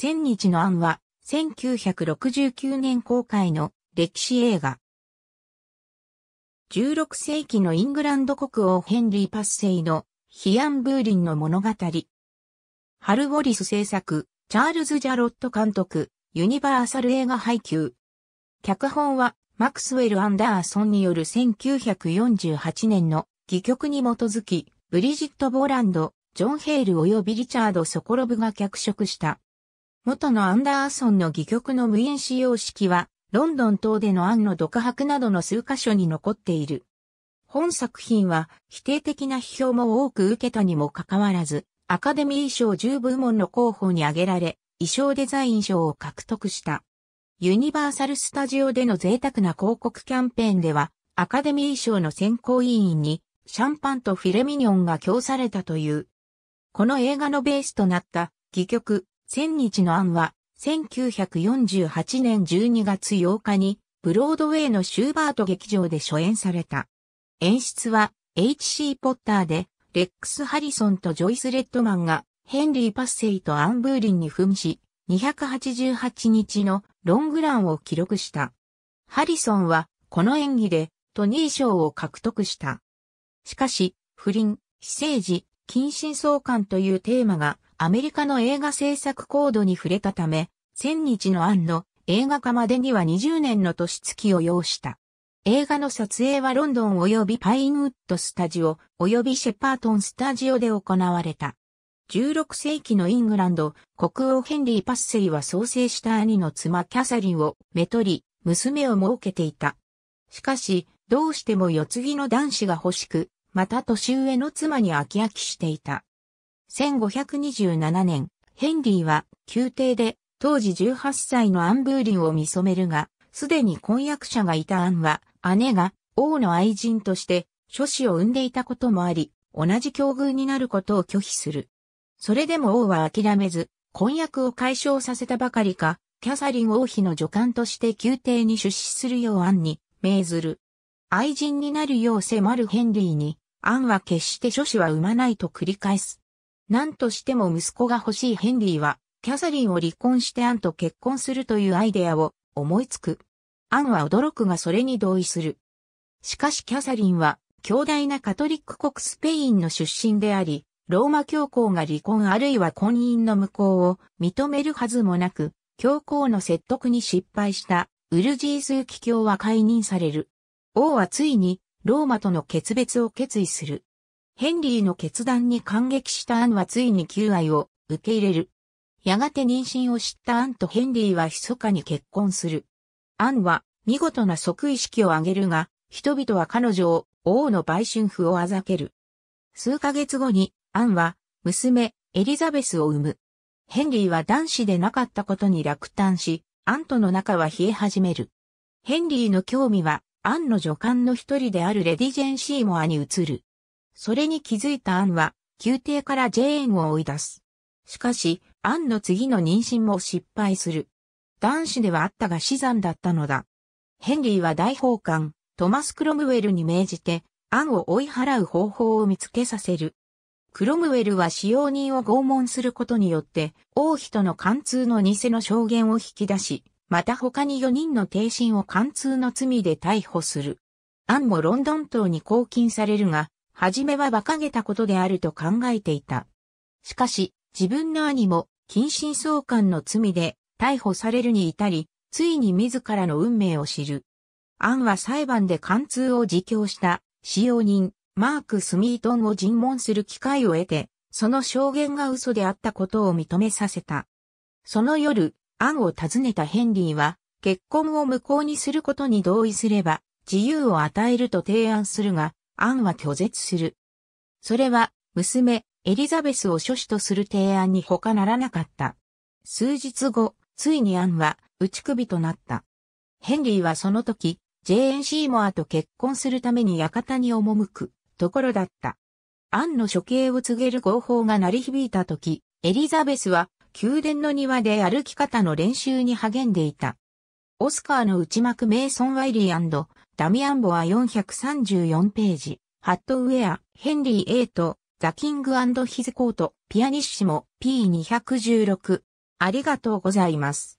千日の案は、1969年公開の歴史映画。16世紀のイングランド国王ヘンリー・パッセイのヒアン・ブーリンの物語。ハル・ウォリス制作、チャールズ・ジャロット監督、ユニバーサル映画配給。脚本は、マクスウェル・アンダーソンによる1948年の戯曲に基づき、ブリジット・ボーランド、ジョン・ヘール及びリチャード・ソコロブが脚色した元のアンダーソンの戯曲の無印使用式は、ロンドン等での案の独白などの数箇所に残っている。本作品は否定的な批評も多く受けたにもかかわらず、アカデミー賞10部門の候補に挙げられ、衣装デザイン賞を獲得した。ユニバーサル・スタジオでの贅沢な広告キャンペーンでは、アカデミー賞の選考委員に、シャンパンとフィレミニョンが供されたという。この映画のベースとなった、戯曲、千日の案は、1948年12月8日に、ブロードウェイのシューバート劇場で初演された。演出は、H.C. ポッターで、レックス・ハリソンとジョイス・レッドマンが、ヘンリー・パッセイとアン・ブーリンに扮し、288日のロングランを記録した。ハリソンは、この演技で、トニー賞を獲得した。しかし、不倫、非政治、近親相関というテーマがアメリカの映画制作コードに触れたため、千日の案の映画化までには20年の年月を要した。映画の撮影はロンドン及びパインウッドスタジオ及びシェパートンスタジオで行われた。16世紀のイングランド、国王ヘンリー・パッセリは創生した兄の妻キャサリンをめとり、娘を設けていた。しかし、どうしても世継ぎの男子が欲しく、また年上の妻に飽き飽きしていた。1527年、ヘンリーは宮廷で当時18歳のアン・ブーリンを見染めるが、すでに婚約者がいたアンは、姉が王の愛人として諸子を産んでいたこともあり、同じ境遇になることを拒否する。それでも王は諦めず、婚約を解消させたばかりか、キャサリン王妃の助官として宮廷に出資するようアンに命ずる。愛人になるよう迫るヘンリーに、アンは決して諸子は産まないと繰り返す。何としても息子が欲しいヘンリーは、キャサリンを離婚してアンと結婚するというアイデアを思いつく。アンは驚くがそれに同意する。しかしキャサリンは、強大なカトリック国スペインの出身であり、ローマ教皇が離婚あるいは婚姻の無効を認めるはずもなく、教皇の説得に失敗したウルジースーキ教は解任される。王はついにローマとの決別を決意する。ヘンリーの決断に感激したアンはついに求愛を受け入れる。やがて妊娠を知ったアンとヘンリーは密かに結婚する。アンは見事な即位式を挙げるが、人々は彼女を王の売春婦をあざける。数ヶ月後にアンは娘エリザベスを産む。ヘンリーは男子でなかったことに落胆し、アンとの仲は冷え始める。ヘンリーの興味はアンの女官の一人であるレディ・ジェン・シーモアに移る。それに気づいたアンは、宮廷からジェーンを追い出す。しかし、アンの次の妊娠も失敗する。男子ではあったが死産だったのだ。ヘンリーは大法官、トマス・クロムウェルに命じて、アンを追い払う方法を見つけさせる。クロムウェルは使用人を拷問することによって、王妃との貫通の偽の証言を引き出し、また他に4人の帝身を貫通の罪で逮捕する。アンもロンドン島に拘禁されるが、初めは馬鹿げたことであると考えていた。しかし、自分の兄も、近親相関の罪で、逮捕されるに至り、ついに自らの運命を知る。アンは裁判で貫通を自供した使用人マーク・スミートンを尋問する機会を得て、その証言が嘘であったことを認めさせた。その夜、アンを訪ねたヘンリーは、結婚を無効にすることに同意すれば、自由を与えると提案するが、アンは拒絶する。それは、娘、エリザベスを諸子とする提案に他ならなかった。数日後、ついにアンは、打ち首となった。ヘンリーはその時、ジェーン・シーモアと結婚するために館に赴くところだった。アンの処刑を告げる号砲が鳴り響いた時、エリザベスは宮殿の庭で歩き方の練習に励んでいた。オスカーの内幕メイソン・ワイリーダミアンボは434ページ、ハットウェア、ヘンリーイト、ザキングヒズコート、ピアニッシモ、P216。ありがとうございます。